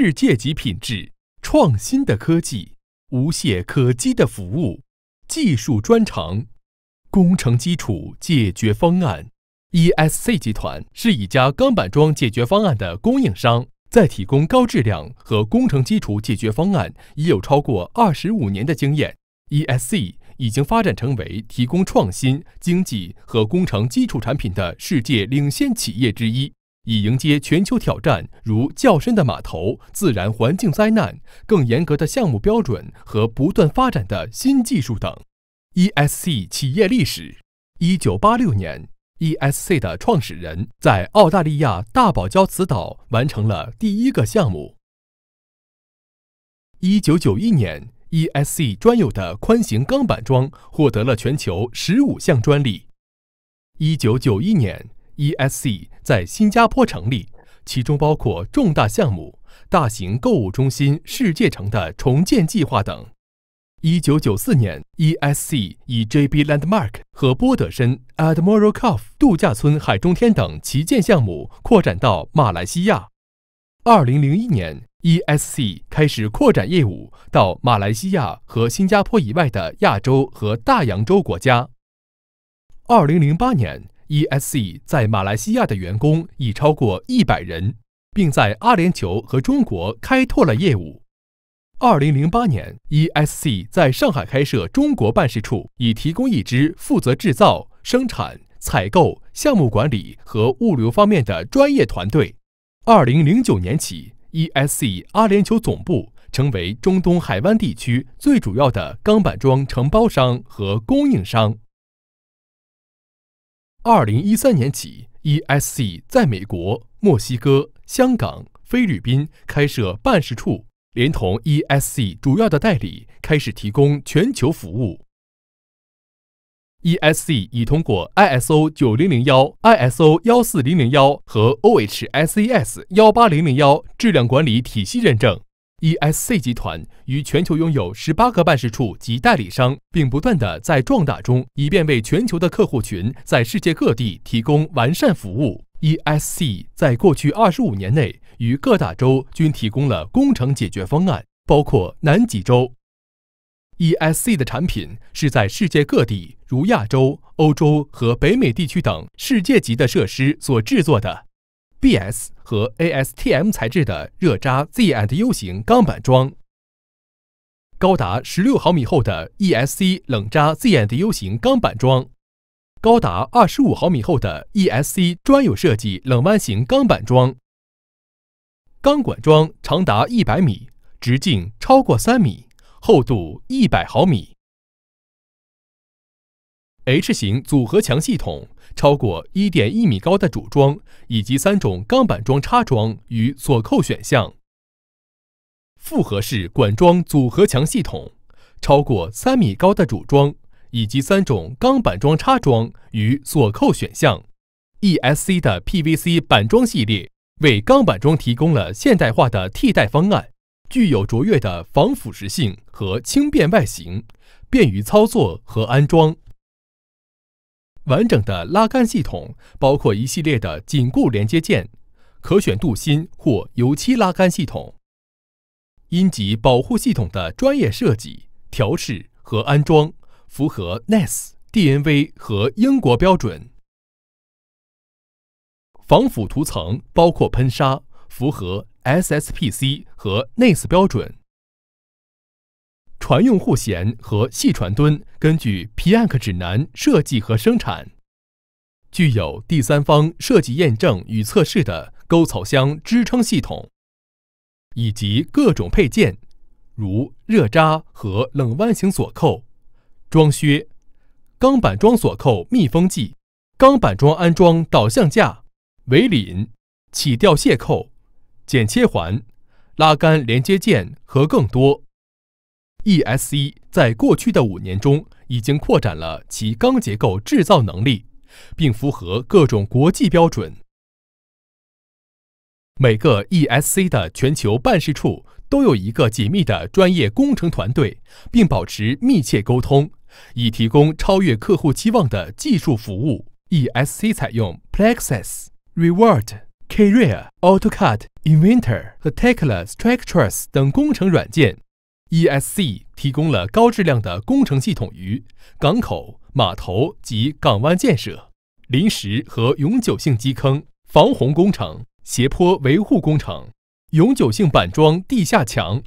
世界级品质、创新的科技、无懈可击的服务、技术专长、工程基础解决方案。E S C 集团是一家钢板桩解决方案的供应商，在提供高质量和工程基础解决方案已有超过二十五年的经验。E S C 已经发展成为提供创新、经济和工程基础产品的世界领先企业之一。以迎接全球挑战，如较深的码头、自然环境灾难、更严格的项目标准和不断发展的新技术等。ESC 企业历史：一九八六年，ESC 的创始人在澳大利亚大堡礁磁岛完成了第一个项目。一九九一年，ESC 专有的宽型钢板桩获得了全球十五项专利。一九九一年。ESC 在新加坡成立，其中包括重大项目、大型购物中心、世界城的重建计划等。1994年，ESC 以 JB Landmark 和波德申 Admiral c o f f 度假村、海中天等旗舰项目扩展到马来西亚。2001年，ESC 开始扩展业务到马来西亚和新加坡以外的亚洲和大洋洲国家。2008年。ESC 在马来西亚的员工已超过一百人，并在阿联酋和中国开拓了业务。2008年，ESC 在上海开设中国办事处，以提供一支负责制造、生产、采购、项目管理和物流方面的专业团队。2009年起，ESC 阿联酋总部成为中东海湾地区最主要的钢板桩承包商和供应商。二零一三年起，ESC 在美国、墨西哥、香港、菲律宾开设办事处，连同 ESC 主要的代理开始提供全球服务。ESC 已通过 ISO 九零零幺、ISO 幺四零零幺和 OHSAS 幺八零零幺质量管理体系认证。ESC 集团于全球拥有十八个办事处及代理商，并不断地在壮大中，以便为全球的客户群在世界各地提供完善服务。ESC 在过去二十五年内，于各大洲均提供了工程解决方案，包括南极洲。ESC 的产品是在世界各地，如亚洲、欧洲和北美地区等世界级的设施所制作的。BS 和 ASTM 材质的热轧 Z and U 型钢板桩，高达十六毫米厚的 ESC 冷轧 Z and U 型钢板桩，高达二十五毫米厚的 ESC 专有设计冷弯型钢板桩，钢管桩长达一百米，直径超过三米，厚度一百毫米。H 型组合墙系统，超过一点一米高的主装，以及三种钢板装插装与锁扣选项。复合式管装组合墙系统，超过三米高的主装，以及三种钢板装插装与锁扣选项。ESC 的 PVC 板装系列为钢板桩提供了现代化的替代方案，具有卓越的防腐蚀性和轻便外形，便于操作和安装。完整的拉杆系统包括一系列的紧固连接件，可选镀锌或油漆拉杆系统。阴极保护系统的专业设计、调试和安装符合 n a s DNV 和英国标准。防腐涂层包括喷砂，符合 SSPC 和 NACE 标准。船用护舷和细船墩根据 PANC 指南设计和生产，具有第三方设计验证与测试的沟槽箱支撑系统，以及各种配件，如热扎和冷弯型锁扣、装靴、钢板装锁扣密封剂、钢板装安装导向架、围檩、起吊卸扣、剪切环、拉杆连接件和更多。ESC 在过去的五年中已经扩展了其钢结构制造能力，并符合各种国际标准。每个 ESC 的全球办事处都有一个紧密的专业工程团队，并保持密切沟通，以提供超越客户期望的技术服务。ESC 采用 Plexus、r e w a r d Karea、AutoCAD、Inventor 和 t e c l a Structures 等工程软件。ESC 提供了高质量的工程系统于港口、码头及港湾建设、临时和永久性基坑、防洪工程、斜坡维护工程、永久性板桩、地下墙、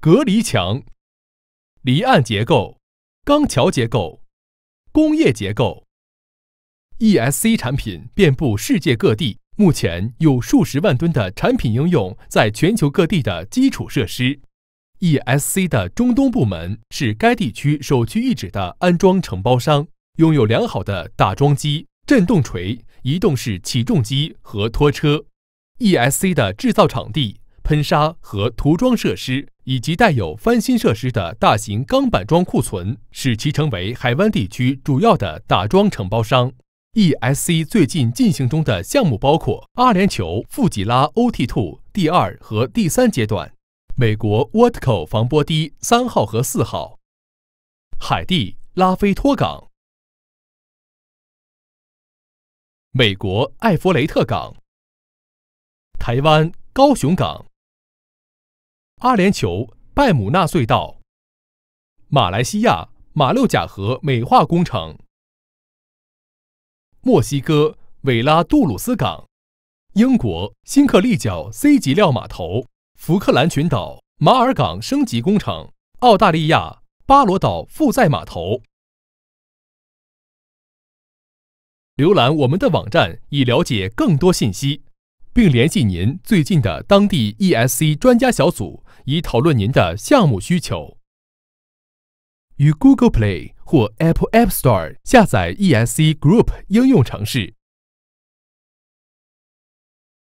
隔离墙、离岸结构、钢桥结构、工业结构。ESC 产品遍布世界各地，目前有数十万吨的产品应用在全球各地的基础设施。E S C 的中东部门是该地区首屈一指的安装承包商，拥有良好的打桩机、振动锤、移动式起重机和拖车。E S C 的制造场地、喷砂和涂装设施，以及带有翻新设施的大型钢板桩库存，使其成为海湾地区主要的打桩承包商。E S C 最近进行中的项目包括阿联酋富吉拉 O T Two 第二和第三阶段。美国沃特口防波堤三号和四号，海地拉菲托港，美国艾弗雷特港，台湾高雄港，阿联酋拜姆纳隧道，马来西亚马六甲河美化工程，墨西哥韦拉杜鲁斯港，英国新克利角 C 级料码头。福克兰群岛马尔港升级工程，澳大利亚巴罗岛负载码头。浏览我们的网站以了解更多信息，并联系您最近的当地 ESC 专家小组以讨论您的项目需求。与 Google Play 或 Apple App Store 下载 ESC Group 应用程式。